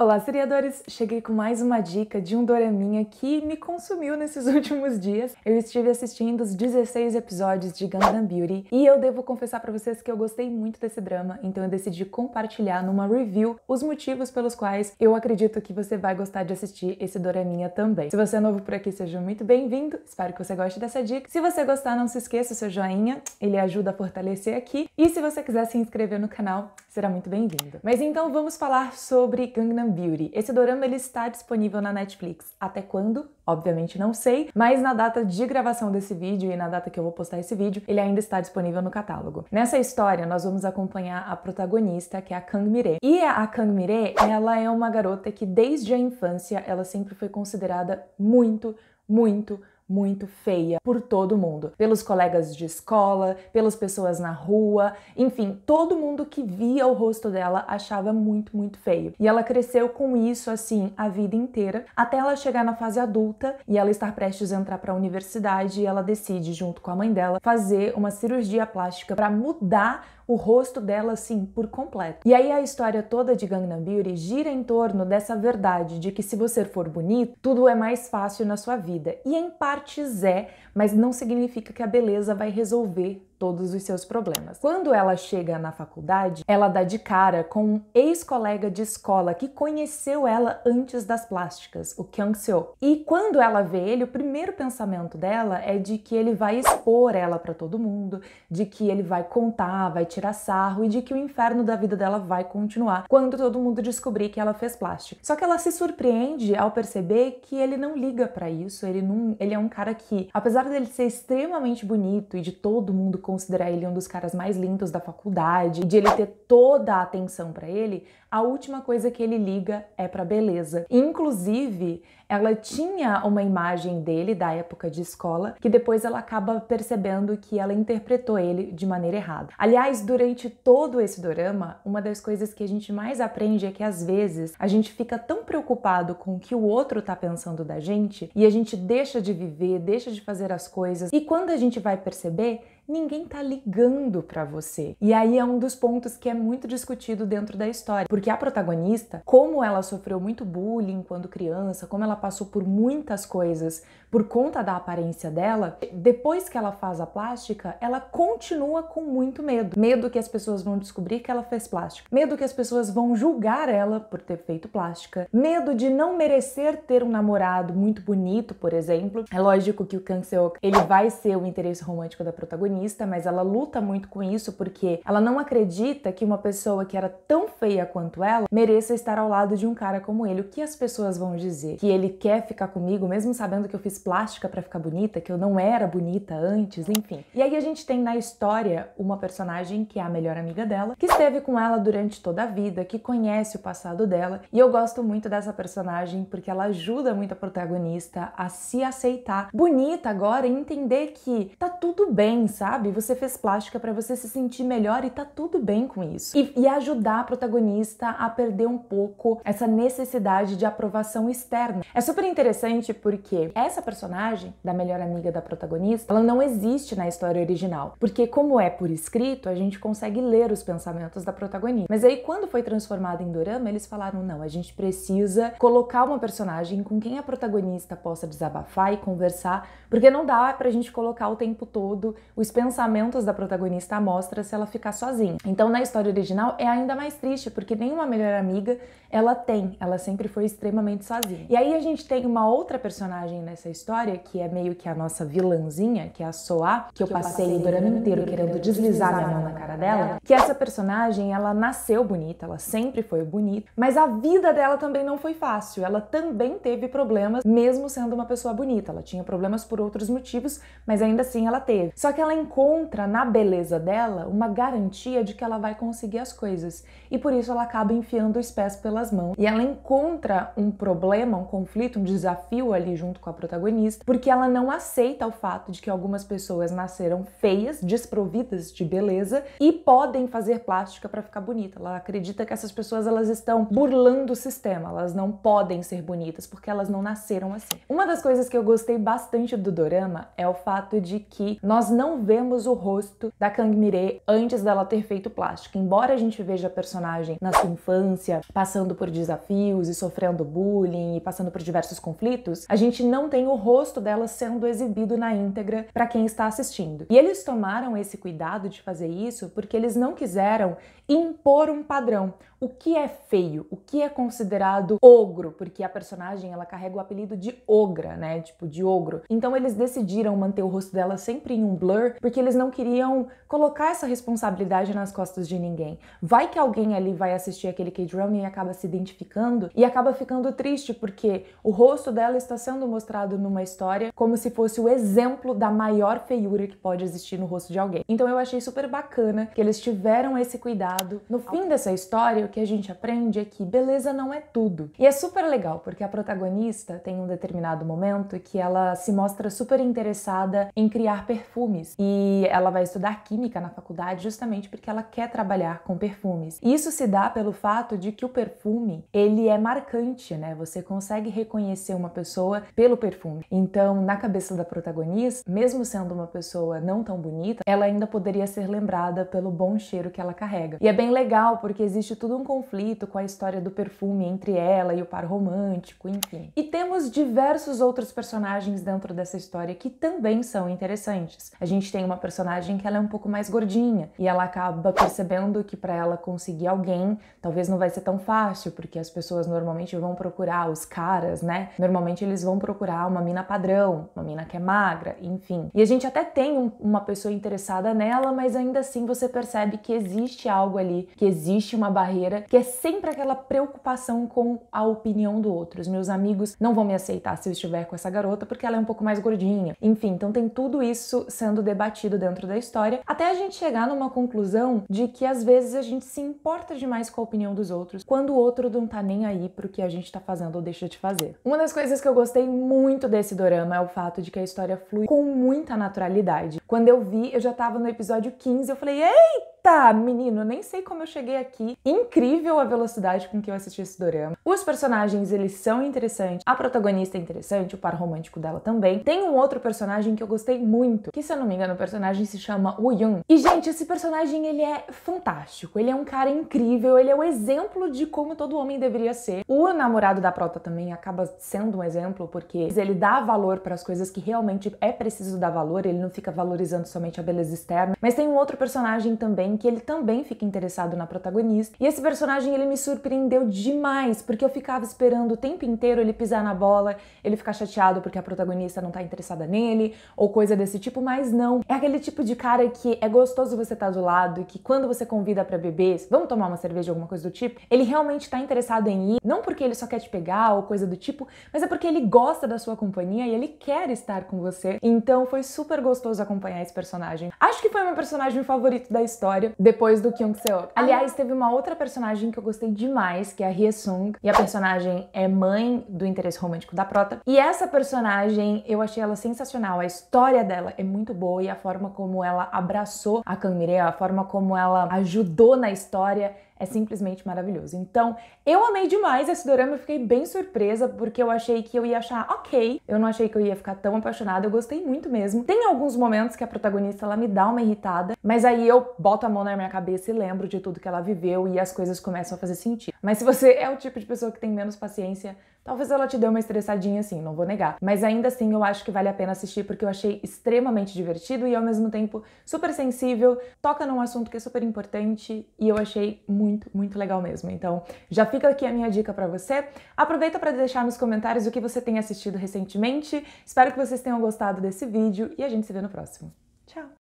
Olá, seriadores! Cheguei com mais uma dica de um doraminha que me consumiu nesses últimos dias. Eu estive assistindo os 16 episódios de Gangnam Beauty e eu devo confessar para vocês que eu gostei muito desse drama, então eu decidi compartilhar numa review os motivos pelos quais eu acredito que você vai gostar de assistir esse doraminha também. Se você é novo por aqui, seja muito bem-vindo. Espero que você goste dessa dica. Se você gostar, não se esqueça o seu joinha, ele ajuda a fortalecer aqui. E se você quiser se inscrever no canal, será muito bem-vindo. Mas então vamos falar sobre Gangnam Beauty. Esse dorama ele está disponível na Netflix. Até quando? Obviamente não sei, mas na data de gravação desse vídeo e na data que eu vou postar esse vídeo, ele ainda está disponível no catálogo. Nessa história, nós vamos acompanhar a protagonista, que é a Kang Mire. E a Kang Mire, ela é uma garota que desde a infância, ela sempre foi considerada muito, muito, muito feia por todo mundo, pelos colegas de escola, pelas pessoas na rua, enfim, todo mundo que via o rosto dela achava muito, muito feio. E ela cresceu com isso assim a vida inteira, até ela chegar na fase adulta e ela estar prestes a entrar para a universidade e ela decide junto com a mãe dela fazer uma cirurgia plástica para mudar o rosto dela assim por completo. E aí a história toda de Gangnam Beauty gira em torno dessa verdade de que se você for bonito, tudo é mais fácil na sua vida. E é em parte partes é, mas não significa que a beleza vai resolver todos os seus problemas. Quando ela chega na faculdade, ela dá de cara com um ex-colega de escola que conheceu ela antes das plásticas, o Kyung Seo. E quando ela vê ele, o primeiro pensamento dela é de que ele vai expor ela para todo mundo, de que ele vai contar, vai tirar sarro e de que o inferno da vida dela vai continuar quando todo mundo descobrir que ela fez plástica. Só que ela se surpreende ao perceber que ele não liga para isso, ele não, ele é um cara que, apesar dele ser extremamente bonito e de todo mundo considerar ele um dos caras mais lindos da faculdade, de ele ter toda a atenção para ele, a última coisa que ele liga é para beleza. Inclusive, ela tinha uma imagem dele da época de escola que depois ela acaba percebendo que ela interpretou ele de maneira errada. Aliás, durante todo esse dorama, uma das coisas que a gente mais aprende é que às vezes a gente fica tão preocupado com o que o outro tá pensando da gente e a gente deixa de viver, deixa de fazer as coisas. E quando a gente vai perceber, ninguém tá ligando para você. E aí é um dos pontos que é muito discutido dentro da história, porque a protagonista, como ela sofreu muito bullying quando criança, como ela passou por muitas coisas por conta da aparência dela, depois que ela faz a plástica, ela continua com muito medo. Medo que as pessoas vão descobrir que ela fez plástica, medo que as pessoas vão julgar ela por ter feito plástica, medo de não merecer ter um namorado muito bonito, por exemplo. É lógico que o Kang Seok, ele vai ser o interesse romântico da protagonista feminista, mas ela luta muito com isso porque ela não acredita que uma pessoa que era tão feia quanto ela mereça estar ao lado de um cara como ele. O que as pessoas vão dizer? Que ele quer ficar comigo mesmo sabendo que eu fiz plástica para ficar bonita, que eu não era bonita antes, enfim. E aí a gente tem na história uma personagem que é a melhor amiga dela, que esteve com ela durante toda a vida, que conhece o passado dela, e eu gosto muito dessa personagem porque ela ajuda muito a protagonista a se aceitar bonita agora e entender que tá tudo bem, sabe? sabe? Você fez plástica para você se sentir melhor e tá tudo bem com isso. E, e, ajudar a protagonista a perder um pouco essa necessidade de aprovação externa. É super interessante porque essa personagem, da melhor amiga da protagonista, ela não existe na história original. Porque, como é por escrito, a gente consegue ler os pensamentos da protagonista. Mas aí, quando foi transformada em dorama, eles falaram: não, a gente precisa colocar uma personagem com quem a protagonista possa desabafar e conversar, porque não dá pra gente colocar o tempo todo os pensamentos pensamentos da protagonista à mostra se ela ficar sozinha. Então, na história original é ainda mais triste, porque nenhuma melhor amiga ela tem, ela sempre foi extremamente sozinha. E aí a gente tem uma outra personagem nessa história, que é meio que a nossa vilãzinha, que é a Soa, que, que eu passei, o drama inteiro querendo deslizar minha mão na cara dela, que essa personagem, ela nasceu bonita, ela sempre foi bonita, mas a vida dela também não foi fácil, ela também teve problemas, mesmo sendo uma pessoa bonita, ela tinha problemas por outros motivos, mas ainda assim ela teve. Só que ela encontra na beleza dela uma garantia de que ela vai conseguir as coisas e por isso ela acaba enfiando os pés pelas mãos. E ela encontra um problema, um conflito, um desafio ali junto com a protagonista, porque ela não aceita o fato de que algumas pessoas nasceram feias, desprovidas de beleza e podem fazer plástica para ficar bonita. Ela acredita que essas pessoas elas estão burlando o sistema, elas não podem ser bonitas porque elas não nasceram assim. Uma das coisas que eu gostei bastante do dorama é o fato de que nós não vemos o rosto da Kang Kangmire antes dela ter feito plástico. Embora a gente veja a personagem na sua infância passando por desafios e sofrendo bullying e passando por diversos conflitos, a gente não tem o rosto dela sendo exibido na íntegra para quem está assistindo. E eles tomaram esse cuidado de fazer isso porque eles não quiseram impor um padrão, o que é feio, o que é considerado ogro, porque a personagem ela carrega o apelido de ogra, né? Tipo de ogro. Então eles decidiram manter o rosto dela sempre em um blur, porque eles não queriam colocar essa responsabilidade nas costas de ninguém. Vai que alguém ali vai assistir aquele K-drama e acaba se identificando e acaba ficando triste porque o rosto dela está sendo mostrado numa história como se fosse o exemplo da maior feiura que pode existir no rosto de alguém. Então eu achei super bacana que eles tiveram esse cuidado. No fim dessa história, que a gente aprende é que beleza não é tudo. E é super legal, porque a protagonista tem um determinado momento que ela se mostra super interessada em criar perfumes. E ela vai estudar química na faculdade justamente porque ela quer trabalhar com perfumes. E isso se dá pelo fato de que o perfume, ele é marcante, né? Você consegue reconhecer uma pessoa pelo perfume. Então, na cabeça da protagonista, mesmo sendo uma pessoa não tão bonita, ela ainda poderia ser lembrada pelo bom cheiro que ela carrega. E é bem legal porque existe tudo um conflito com a história do perfume entre ela e o par romântico, enfim. E temos diversos outros personagens dentro dessa história que também são interessantes. A gente tem uma personagem que ela é um pouco mais gordinha e ela acaba percebendo que para ela conseguir alguém, talvez não vai ser tão fácil, porque as pessoas normalmente vão procurar os caras, né? Normalmente eles vão procurar uma mina padrão, uma mina que é magra, enfim. E a gente até tem um, uma pessoa interessada nela, mas ainda assim você percebe que existe algo ali, que existe uma barreira que é sempre aquela preocupação com a opinião do outro. Os meus amigos não vão me aceitar se eu estiver com essa garota porque ela é um pouco mais gordinha. Enfim, então tem tudo isso sendo debatido dentro da história, até a gente chegar numa conclusão de que às vezes a gente se importa demais com a opinião dos outros, quando o outro não tá nem aí pro que a gente tá fazendo ou deixa de fazer. Uma das coisas que eu gostei muito desse dorama é o fato de que a história flui com muita naturalidade. Quando eu vi, eu já tava no episódio 15, eu falei: "Ei, Eita, menino, nem sei como eu cheguei aqui. Incrível a velocidade com que eu assisti esse dorama. Os personagens, eles são interessantes. A protagonista é interessante, o par romântico dela também. Tem um outro personagem que eu gostei muito, que se eu não me engano, o personagem se chama Woo Yun. E gente, esse personagem ele é fantástico. Ele é um cara incrível, ele é o um exemplo de como todo homem deveria ser. O namorado da prota também acaba sendo um exemplo porque ele dá valor para as coisas que realmente é preciso dar valor, ele não fica valorizando somente a beleza externa. Mas tem um outro personagem também que ele também fica interessado na protagonista. E esse personagem ele me surpreendeu demais, porque eu ficava esperando o tempo inteiro ele pisar na bola, ele ficar chateado porque a protagonista não tá interessada nele, ou coisa desse tipo, mas não. É aquele tipo de cara que é gostoso você estar tá do lado, e que quando você convida para beber, vamos tomar uma cerveja, alguma coisa do tipo, ele realmente tá interessado em ir, não porque ele só quer te pegar ou coisa do tipo, mas é porque ele gosta da sua companhia e ele quer estar com você. Então foi super gostoso acompanhar esse personagem. Acho que foi meu personagem favorito da história história depois do Kyung Seo. Ah. Aliás, teve uma outra personagem que eu gostei demais, que é a Hye Sung, e a personagem é mãe do interesse romântico da Prota. E essa personagem, eu achei ela sensacional, a história dela é muito boa e a forma como ela abraçou a Kang Mireille, a forma como ela ajudou na história é simplesmente maravilhoso. Então, eu amei demais esse dorama, eu fiquei bem surpresa, porque eu achei que eu ia achar ok. Eu não achei que eu ia ficar tão apaixonada, eu gostei muito mesmo. Tem alguns momentos que a protagonista ela me dá uma irritada, mas aí eu boto a mão na minha cabeça e lembro de tudo que ela viveu e as coisas começam a fazer sentido. Mas se você é o tipo de pessoa que tem menos paciência, Talvez ela te dê uma estressadinha assim, não vou negar. Mas ainda assim eu acho que vale a pena assistir porque eu achei extremamente divertido e ao mesmo tempo super sensível, toca num assunto que é super importante e eu achei muito, muito legal mesmo. Então já fica aqui a minha dica para você. Aproveita para deixar nos comentários o que você tem assistido recentemente. Espero que vocês tenham gostado desse vídeo e a gente se vê no próximo. Tchau!